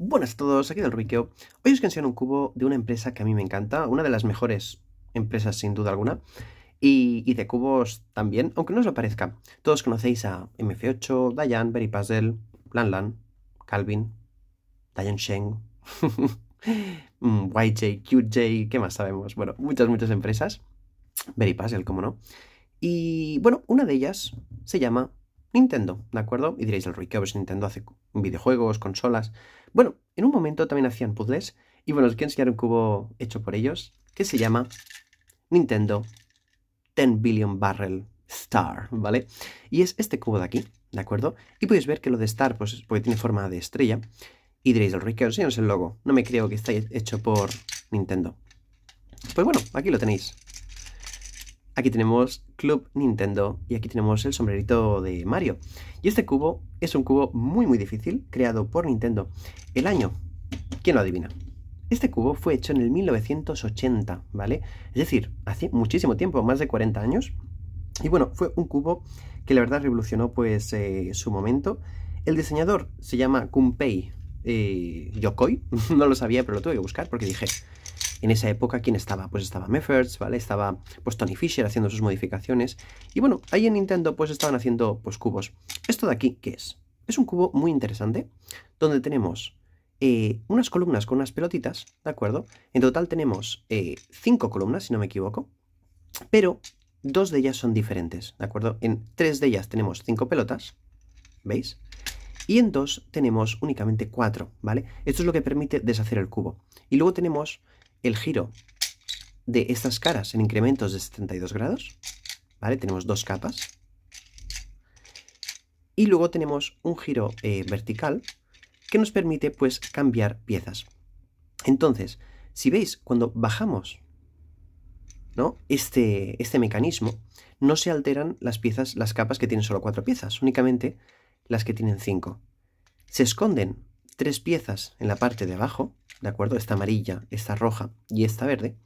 Buenas a todos, aquí del Hoy os enseñar un cubo de una empresa que a mí me encanta, una de las mejores empresas sin duda alguna, y, de cubos también, aunque no os lo parezca. Todos conocéis a MF8, Dayan, Berry Puzzle, Calvin, Dayan Sheng, mm, YJ, QJ, ¿qué más sabemos? Bueno, muchas, muchas empresas. Berry Puzzle, como no. Y bueno, una de ellas se llama Nintendo, ¿de acuerdo? Y diréis, el Rubiqueo, si Nintendo hace videojuegos, consolas. Bueno, en un momento también hacían puzzles. Y bueno, os quiero enseñar un cubo hecho por ellos. Que se llama Nintendo 10 Billion Barrel Star, ¿vale? Y es este cubo de aquí, ¿de acuerdo? Y podéis ver que lo de Star, pues porque tiene forma de estrella. Y diréis, el ¿no? Es el logo. No me creo que esté hecho por Nintendo. Pues bueno, aquí lo tenéis. Aquí tenemos Club Nintendo y aquí tenemos el sombrerito de Mario. Y este cubo es un cubo muy muy difícil, creado por Nintendo. El año, ¿quién lo adivina? Este cubo fue hecho en el 1980, ¿vale? Es decir, hace muchísimo tiempo, más de 40 años. Y bueno, fue un cubo que la verdad revolucionó pues eh, su momento. El diseñador se llama Kunpei eh, Yokoi, no lo sabía pero lo tuve que buscar porque dije, en esa época, ¿quién estaba? Pues estaba Mefferts, ¿vale? Estaba pues Tony Fisher haciendo sus modificaciones. Y bueno, ahí en Nintendo pues estaban haciendo pues cubos. Esto de aquí, ¿qué es? Es un cubo muy interesante, donde tenemos eh, unas columnas con unas pelotitas, ¿de acuerdo? En total tenemos eh, cinco columnas, si no me equivoco, pero dos de ellas son diferentes, ¿de acuerdo? En tres de ellas tenemos cinco pelotas, ¿veis? Y en dos tenemos únicamente cuatro, ¿vale? Esto es lo que permite deshacer el cubo. Y luego tenemos el giro de estas caras en incrementos de 72 grados, ¿vale? Tenemos dos capas. Y luego tenemos un giro eh, vertical que nos permite pues cambiar piezas. Entonces, si veis, cuando bajamos ¿no? este, este mecanismo, no se alteran las piezas, las capas que tienen solo cuatro piezas, únicamente las que tienen cinco. Se esconden tres piezas en la parte de abajo, ¿de acuerdo? Esta amarilla, esta roja y esta verde,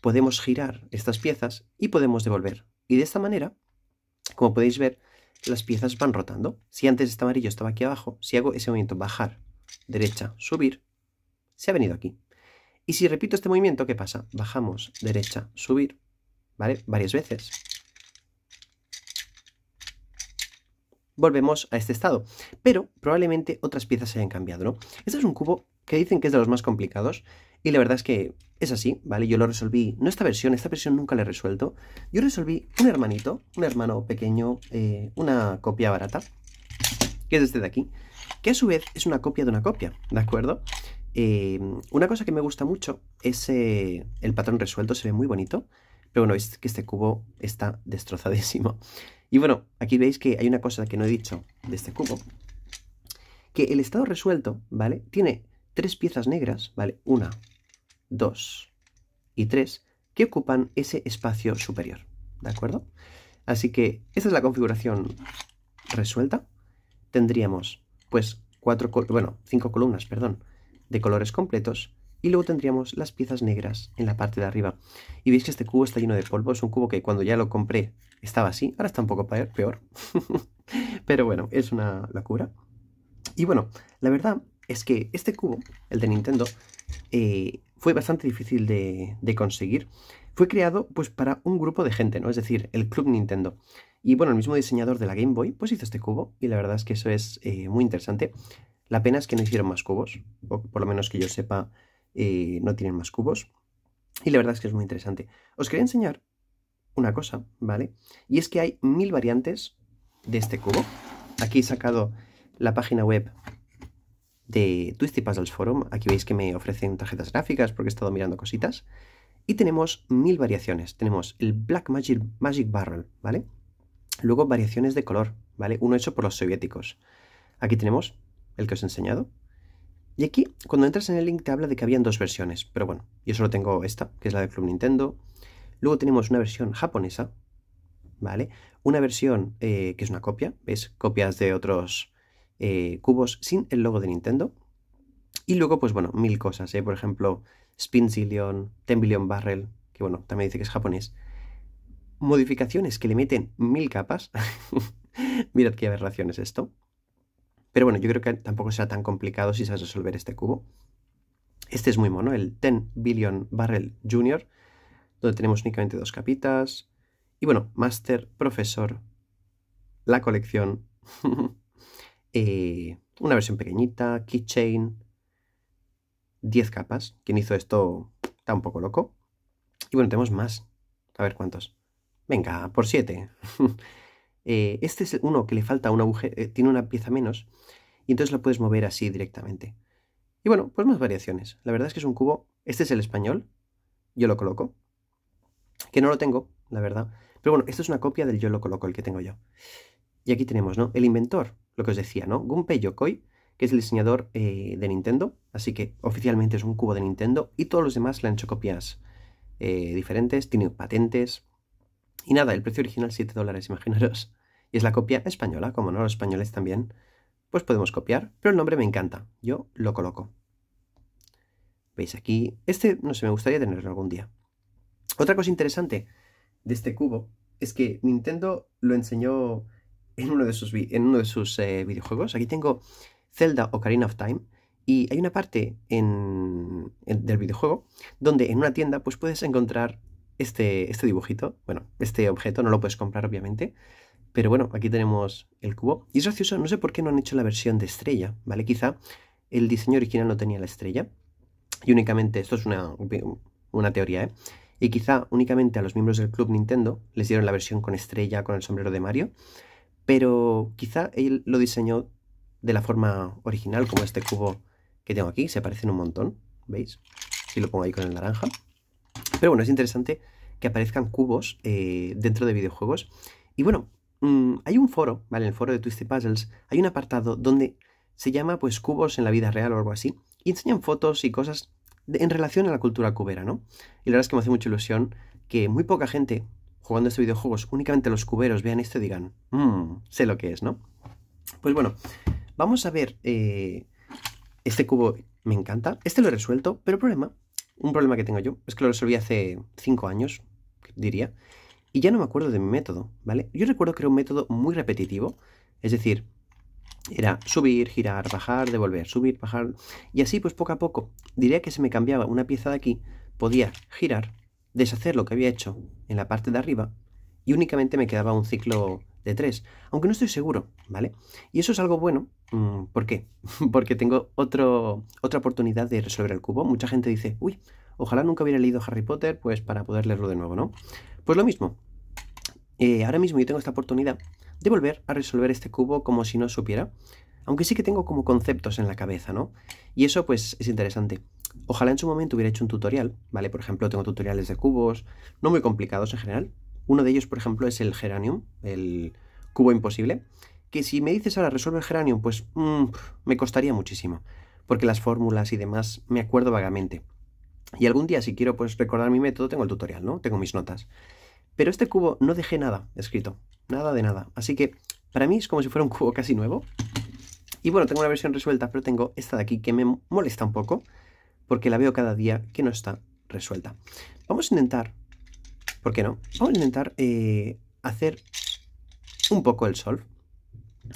podemos girar estas piezas y podemos devolver. Y de esta manera, como podéis ver, las piezas van rotando. Si antes este amarillo estaba aquí abajo, si hago ese movimiento bajar, derecha, subir, se ha venido aquí. Y si repito este movimiento, ¿qué pasa? Bajamos, derecha, subir, ¿vale? Varias veces. Volvemos a este estado, pero probablemente otras piezas se hayan cambiado, ¿no? Este es un cubo que dicen que es de los más complicados, y la verdad es que es así, ¿vale? Yo lo resolví, no esta versión, esta versión nunca la he resuelto, yo resolví un hermanito, un hermano pequeño, eh, una copia barata, que es este de aquí, que a su vez es una copia de una copia, ¿de acuerdo? Em, una cosa que me gusta mucho es eh, el patrón resuelto, se ve muy bonito, pero bueno, es que este cubo está destrozadísimo. Y bueno, aquí veis que hay una cosa que no he dicho de este cubo, que el estado resuelto, ¿vale? Tiene tres piezas negras, ¿vale? Una, dos y tres, que ocupan ese espacio superior, ¿de acuerdo? Así que esta es la configuración resuelta. Tendríamos, pues, cuatro, bueno, cinco columnas, perdón, de colores completos y luego tendríamos las piezas negras en la parte de arriba. Y veis que este cubo está lleno de polvo, es un cubo que cuando ya lo compré estaba así, ahora está un poco peor, pero bueno, es una locura. Y bueno, la verdad es que este cubo, el de Nintendo, eh, fue bastante difícil de, conseguir. Fue creado pues para un grupo de gente, ¿no? Es decir, el Club Nintendo. Y bueno, el mismo diseñador de la Game Boy pues hizo este cubo y la verdad es que eso es eh, muy interesante. La pena es que no hicieron más cubos, o por lo menos que yo sepa, eh, no tienen más cubos. Y la verdad es que es muy interesante. Os quería enseñar una cosa, ¿vale? Y es que hay mil variantes de este cubo. Aquí he sacado la página web de Twisty Puzzles Forum. Aquí veis que me ofrecen tarjetas gráficas porque he estado mirando cositas. Y tenemos mil variaciones. Tenemos el Black Magic, Magic Barrel, ¿vale? Luego variaciones de color, ¿vale? Uno hecho por los soviéticos. Aquí tenemos el que os he enseñado. Y aquí, cuando entras en el link, te habla de que habían dos versiones. Pero bueno, yo solo tengo esta, que es la de Club Nintendo. Luego tenemos una versión japonesa, ¿vale? Una versión eh, que es una copia, ¿ves? Copias de otros eh, cubos sin el logo de Nintendo. Y luego, pues bueno, mil cosas, ¿eh? por ejemplo, Spin Zillion, Ten Billion Barrel, que bueno, también dice que es japonés. Modificaciones que le meten mil capas. Mirad qué aberración es esto. Pero bueno, yo creo que tampoco será tan complicado si sabes resolver este cubo. Este es muy mono, el 10 Billion Barrel Junior, donde tenemos únicamente dos capitas. Y bueno, Master, profesor, la colección. Eh, una versión pequeñita, keychain, 10 capas. Quien hizo esto está un poco loco. Y bueno, tenemos más. A ver cuántos. Venga, por 7. Eh, este es uno que le falta un agujero, eh, tiene una pieza menos, y entonces lo puedes mover así directamente. Y bueno, pues más variaciones. La verdad es que es un cubo. Este es el español. Yo lo coloco. Que no lo tengo, la verdad. Pero bueno, esto es una copia del yo lo coloco, el que tengo yo. Y aquí tenemos, ¿no? El inventor que os decía, ¿no? Gunpei Yokoi, que es el diseñador eh, de Nintendo, así que oficialmente es un cubo de Nintendo y todos los demás le han hecho copias eh, diferentes, tiene patentes. Y nada, el precio original 7 dólares, imaginaros. Y es la copia española, como no los españoles también, pues podemos copiar, pero el nombre me encanta, yo lo coloco. ¿Veis aquí? Este, no sé, me gustaría tenerlo algún día. Otra cosa interesante de este cubo es que Nintendo lo enseñó en uno de sus, en uno de sus eh, videojuegos. Aquí tengo Zelda Ocarina of Time. Y hay una parte en, del videojuego donde en una tienda pues, puedes encontrar este, este dibujito. Bueno, este objeto no lo puedes comprar, obviamente. Pero bueno, aquí tenemos el cubo. Y es gracioso, no sé por qué no han hecho la versión de estrella, ¿vale? Quizá el diseño original no tenía la estrella. Y únicamente, esto es una, una teoría, ¿eh? Y quizá únicamente a los miembros del club Nintendo les dieron la versión con estrella, con el sombrero de Mario pero quizá él lo diseñó de la forma original, como este cubo que tengo aquí, se parecen un montón, ¿veis? Si lo pongo ahí con el naranja. Pero bueno, es interesante que aparezcan cubos eh, dentro de videojuegos. Y bueno, mm, hay un foro, ¿vale? En el foro de Twisted Puzzles hay un apartado donde se llama pues cubos en la vida real o algo así, y enseñan fotos y cosas en relación a la cultura cubera, ¿no? Y la verdad es que me hace mucha ilusión que muy poca gente jugando este videojuegos únicamente los cuberos vean esto y digan, mmm, sé lo que es, ¿no? Pues bueno, vamos a ver eh, este cubo, me encanta. Este lo he resuelto, pero problema, un problema que tengo yo, es que lo resolví hace 5 años, diría, y ya no me acuerdo de mi método, ¿vale? Yo recuerdo que era un método muy repetitivo, es decir, era subir, girar, bajar, devolver, subir, bajar, y así pues poco a poco, diría que se me cambiaba una pieza de aquí, podía girar, deshacer lo que había hecho en la parte de arriba y únicamente me quedaba un ciclo de 3, aunque no estoy seguro, ¿vale? Y eso es algo bueno, mm, ¿por qué? Porque tengo otro, otra oportunidad de resolver el cubo. Mucha gente dice, uy, ojalá nunca hubiera leído Harry Potter, pues para poder leerlo de nuevo, ¿no? Pues lo mismo, eh, ahora mismo yo tengo esta oportunidad de volver a resolver este cubo como si no supiera, aunque sí que tengo como conceptos en la cabeza, ¿no? Y eso pues es interesante. Ojalá en su momento hubiera hecho un tutorial, ¿vale? Por ejemplo, tengo tutoriales de cubos, no muy complicados en general. Uno de ellos, por ejemplo, es el geranium, el cubo imposible, que si me dices ahora resuelve el geranium, pues mm, me costaría muchísimo, porque las fórmulas y demás me acuerdo vagamente. Y algún día, si quiero pues, recordar mi método, tengo el tutorial, ¿no? Tengo mis notas. Pero este cubo no dejé nada escrito, nada de nada. Así que para mí es como si fuera un cubo casi nuevo. Y bueno, tengo una versión resuelta, pero tengo esta de aquí que me molesta un poco porque la veo cada día que no está resuelta. Vamos a intentar, ¿por qué no? Vamos a intentar eh, hacer un poco el solve.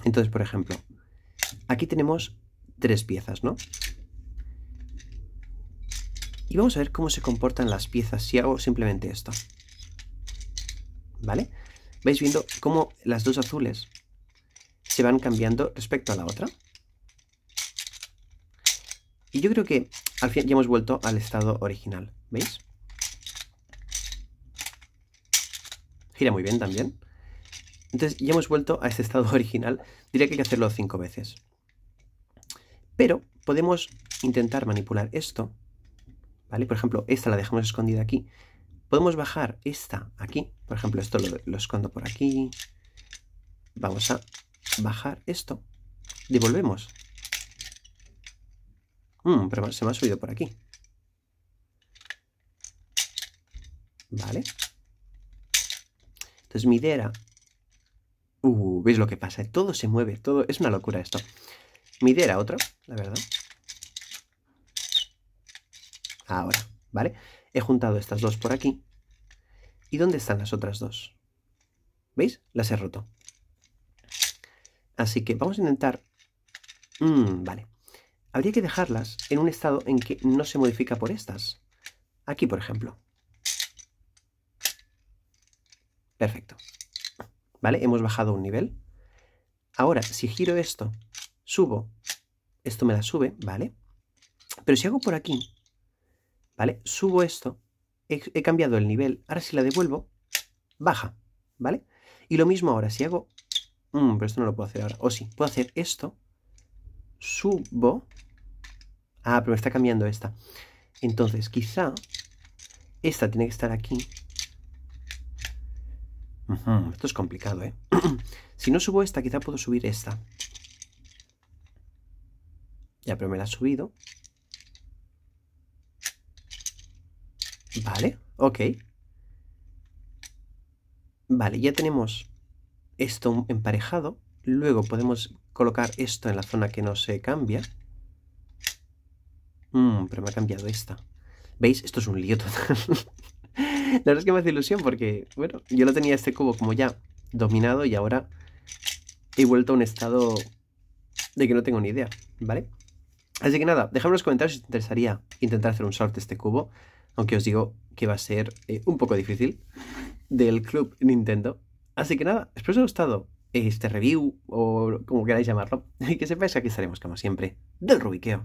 Entonces, por ejemplo, aquí tenemos tres piezas, ¿no? Y vamos a ver cómo se comportan las piezas si hago simplemente esto. ¿Vale? veis viendo cómo las dos azules se van cambiando respecto a la otra? Y yo creo que al fin ya hemos vuelto al estado original, ¿veis? Gira muy bien también. Entonces ya hemos vuelto a este estado original. Diría que hay que hacerlo cinco veces. Pero podemos intentar manipular esto, ¿vale? Por ejemplo, esta la dejamos escondida aquí. Podemos bajar esta aquí. Por ejemplo, esto lo escondo por aquí. Vamos a bajar esto. Devolvemos Mm, pero se me ha subido por aquí. Vale. Entonces midera. Uh, ¿veis lo que pasa? Todo se mueve, todo... Es una locura esto. Midera, otra, la verdad. Ahora, ¿vale? He juntado estas dos por aquí. ¿Y dónde están las otras dos? ¿Veis? Las he roto. Así que vamos a intentar... Mmm, vale habría que dejarlas en un estado en que no se modifica por estas. Aquí, por ejemplo. Perfecto. ¿Vale? Hemos bajado un nivel. Ahora, si giro esto, subo, esto me la sube, ¿vale? Pero si hago por aquí, ¿vale? Subo esto, he, cambiado el nivel, ahora si la devuelvo, baja, ¿vale? Y lo mismo ahora, si hago... Mm, pero esto no lo puedo hacer ahora. O sí, puedo hacer esto, subo, Ah, pero está cambiando esta. Entonces, quizá esta tiene que estar aquí. Esto es complicado, ¿eh? si no subo esta, quizá puedo subir esta. Ya, pero me la ha subido. Vale, ok. Vale, ya tenemos esto emparejado. Luego podemos colocar esto en la zona que no se cambia. Mmm, pero me ha cambiado esta. ¿Veis? Esto es un lío total. La verdad es que me hace ilusión porque, bueno, yo lo tenía este cubo como ya dominado y ahora he vuelto a un estado de que no tengo ni idea, ¿vale? Así que nada, dejadme en los comentarios si os interesaría intentar hacer un sorte este cubo, aunque os digo que va a ser eh, un poco difícil, del Club Nintendo. Así que nada, espero os haya gustado este review o como queráis llamarlo, y que sepáis que aquí estaremos como siempre del Rubiqueo.